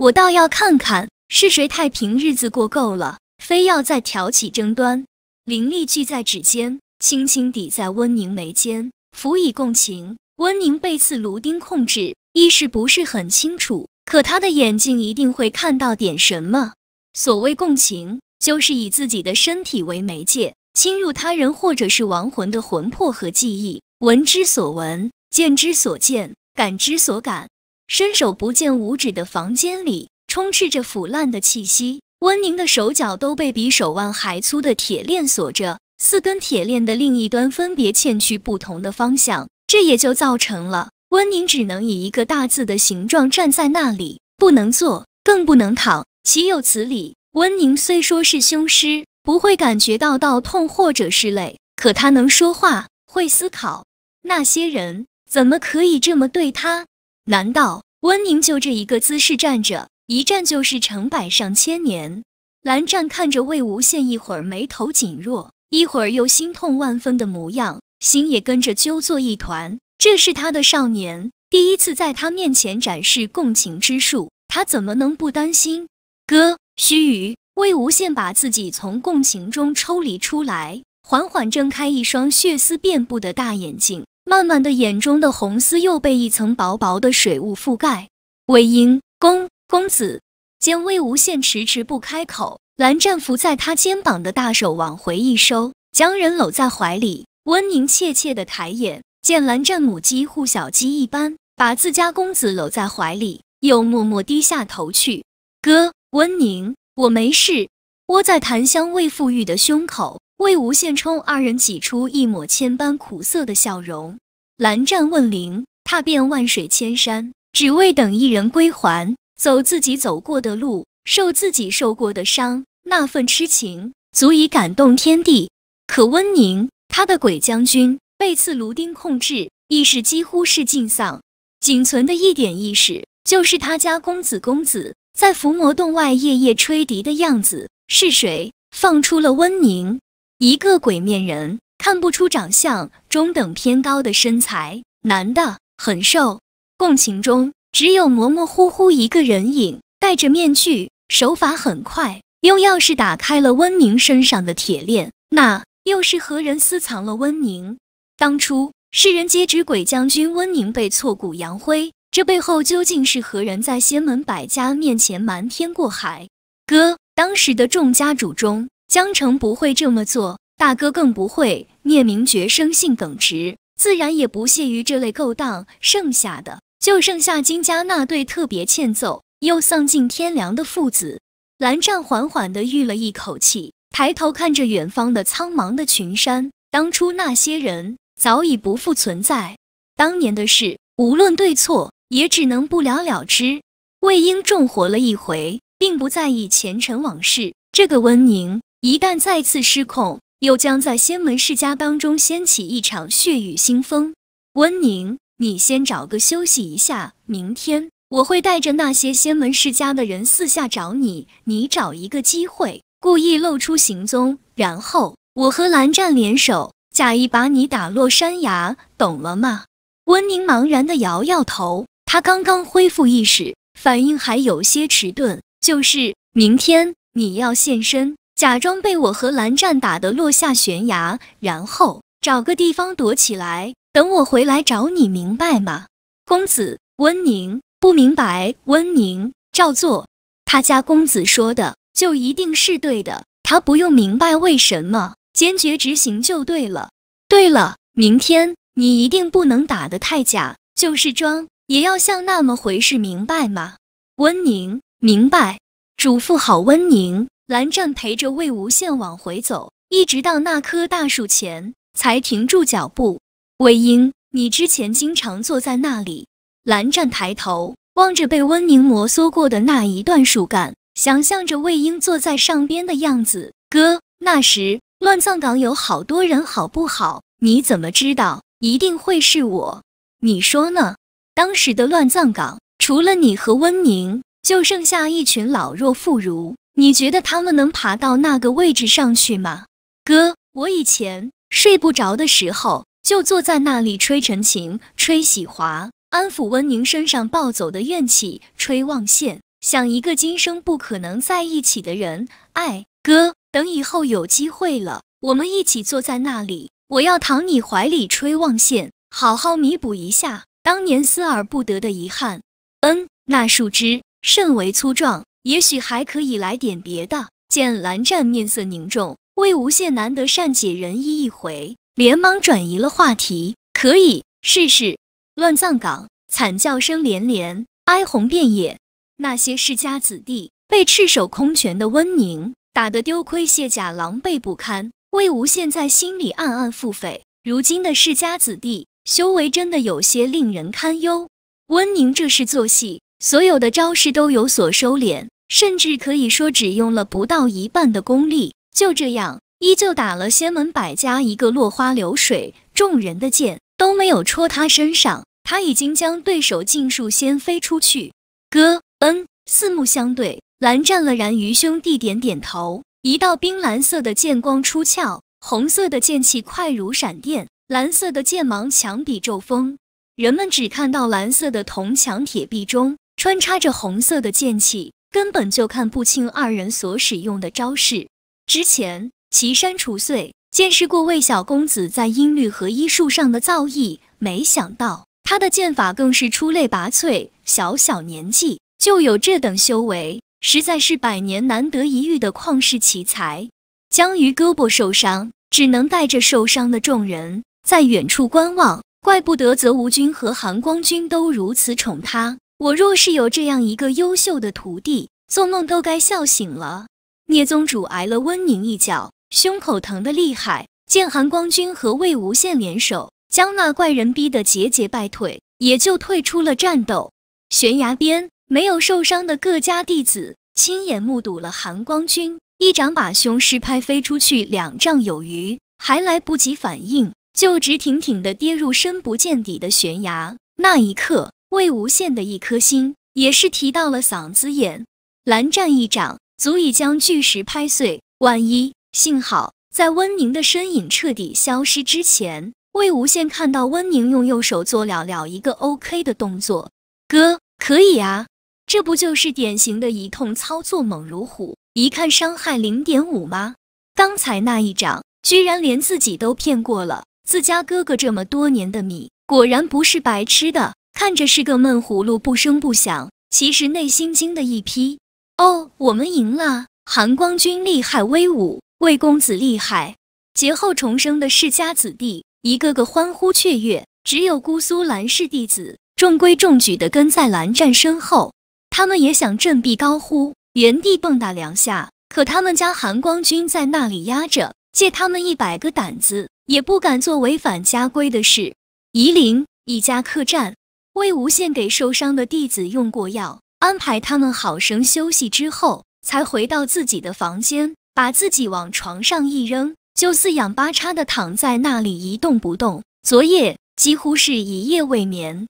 我倒要看看是谁太平日子过够了，非要再挑起争端。灵力聚在指尖，轻轻抵在温宁眉间，辅以共情。温宁被刺颅丁控制，意识不是很清楚，可他的眼睛一定会看到点什么。所谓共情，就是以自己的身体为媒介，侵入他人或者是亡魂的魂魄和记忆，闻之所闻，见之所见，感之所感。伸手不见五指的房间里，充斥着腐烂的气息。温宁的手脚都被比手腕还粗的铁链锁着，四根铁链的另一端分别嵌去不同的方向，这也就造成了温宁只能以一个大字的形状站在那里，不能坐，更不能躺。岂有此理！温宁虽说是凶尸，不会感觉到到痛或者是累，可他能说话，会思考。那些人怎么可以这么对他？难道温宁就这一个姿势站着，一站就是成百上千年？蓝湛看着魏无羡一会儿眉头紧若，一会儿又心痛万分的模样，心也跟着揪作一团。这是他的少年第一次在他面前展示共情之术，他怎么能不担心？哥，须臾，魏无羡把自己从共情中抽离出来，缓缓睁开一双血丝遍布的大眼睛。慢慢的眼中的红丝又被一层薄薄的水雾覆盖。魏婴公公子见魏无羡迟迟不开口，蓝湛扶在他肩膀的大手往回一收，将人搂在怀里。温宁怯怯的抬眼，见蓝湛母鸡护小鸡一般把自家公子搂在怀里，又默默低下头去。哥，温宁，我没事，窝在檀香未馥郁的胸口。魏无羡冲二人挤出一抹千般苦涩的笑容。蓝湛问灵，踏遍万水千山，只为等一人归还。走自己走过的路，受自己受过的伤，那份痴情足以感动天地。可温宁，他的鬼将军被刺卢丁控制，意识几乎是尽丧，仅存的一点意识就是他家公子公子在伏魔洞外夜夜吹笛的样子。是谁放出了温宁？一个鬼面人，看不出长相，中等偏高的身材，男的，很瘦。共情中只有模模糊糊一个人影，戴着面具，手法很快，用钥匙打开了温宁身上的铁链。那又是何人私藏了温宁？当初世人皆知鬼将军温宁被挫骨扬灰，这背后究竟是何人在仙门百家面前瞒天过海？哥，当时的众家主中。江城不会这么做，大哥更不会。聂明觉生性耿直，自然也不屑于这类勾当。剩下的就剩下金家那对特别欠揍又丧尽天良的父子。蓝湛缓缓地吁了一口气，抬头看着远方的苍茫的群山。当初那些人早已不复存在，当年的事无论对错，也只能不了了之。魏婴重活了一回，并不在意前尘往事。这个温宁。一旦再次失控，又将在仙门世家当中掀起一场血雨腥风。温宁，你先找个休息一下，明天我会带着那些仙门世家的人四下找你，你找一个机会故意露出行踪，然后我和蓝湛联手，假意把你打落山崖，懂了吗？温宁茫然地摇摇头，他刚刚恢复意识，反应还有些迟钝。就是明天你要现身。假装被我和蓝湛打得落下悬崖，然后找个地方躲起来，等我回来找你，明白吗？公子温宁不明白，温宁照做，他家公子说的就一定是对的，他不用明白为什么，坚决执行就对了。对了，明天你一定不能打得太假，就是装也要像那么回事，明白吗？温宁明白，嘱咐好温宁。蓝湛陪着魏无羡往回走，一直到那棵大树前才停住脚步。魏婴，你之前经常坐在那里。蓝湛抬头望着被温宁摩挲过的那一段树干，想象着魏婴坐在上边的样子。哥，那时乱葬岗有好多人，好不好？你怎么知道一定会是我？你说呢？当时的乱葬岗除了你和温宁。就剩下一群老弱妇孺，你觉得他们能爬到那个位置上去吗？哥，我以前睡不着的时候，就坐在那里吹陈情，吹喜华，安抚温宁身上暴走的怨气，吹望线，想一个今生不可能在一起的人。哎，哥，等以后有机会了，我们一起坐在那里，我要躺你怀里吹望线，好好弥补一下当年思而不得的遗憾。嗯，那树枝。甚为粗壮，也许还可以来点别的。见蓝湛面色凝重，魏无羡难得善解人意一回，连忙转移了话题。可以试试乱葬岗，惨叫声连连，哀鸿遍野。那些世家子弟被赤手空拳的温宁打得丢盔卸甲，狼狈不堪。魏无羡在心里暗暗腹诽：如今的世家子弟修为真的有些令人堪忧。温宁这是做戏。所有的招式都有所收敛，甚至可以说只用了不到一半的功力，就这样依旧打了仙门百家一个落花流水，众人的剑都没有戳他身上，他已经将对手尽数掀飞出去。哥，嗯，四目相对，蓝湛了然于兄弟点点头，一道冰蓝色的剑光出鞘，红色的剑气快如闪电，蓝色的剑芒强比骤风，人们只看到蓝色的铜墙铁壁中。穿插着红色的剑气，根本就看不清二人所使用的招式。之前岐山楚岁见识过魏小公子在音律和医术上的造诣，没想到他的剑法更是出类拔萃，小小年纪就有这等修为，实在是百年难得一遇的旷世奇才。江鱼胳膊受伤，只能带着受伤的众人在远处观望。怪不得泽无君和韩光君都如此宠他。我若是有这样一个优秀的徒弟，做梦都该笑醒了。聂宗主挨了温宁一脚，胸口疼的厉害。见韩光君和魏无羡联手将那怪人逼得节节败退，也就退出了战斗。悬崖边没有受伤的各家弟子亲眼目睹了韩光君一掌把雄狮拍飞出去两丈有余，还来不及反应，就直挺挺的跌入深不见底的悬崖。那一刻。魏无羡的一颗心也是提到了嗓子眼，蓝湛一掌足以将巨石拍碎。万一……幸好在温宁的身影彻底消失之前，魏无羡看到温宁用右手做了了一个 OK 的动作。哥，可以啊，这不就是典型的一通操作猛如虎，一看伤害零点五吗？刚才那一掌居然连自己都骗过了，自家哥哥这么多年的米果然不是白吃的。看着是个闷葫芦，不声不响，其实内心惊的一批。哦，我们赢了！含光君厉害威武，魏公子厉害。劫后重生的世家子弟，一个个欢呼雀跃。只有姑苏蓝氏弟子中规中矩的跟在蓝湛身后，他们也想振臂高呼，原地蹦跶两下，可他们家含光君在那里压着，借他们一百个胆子也不敢做违反家规的事。夷陵一家客栈。魏无羡给受伤的弟子用过药，安排他们好生休息之后，才回到自己的房间，把自己往床上一扔，就四仰八叉地躺在那里一动不动。昨夜几乎是一夜未眠。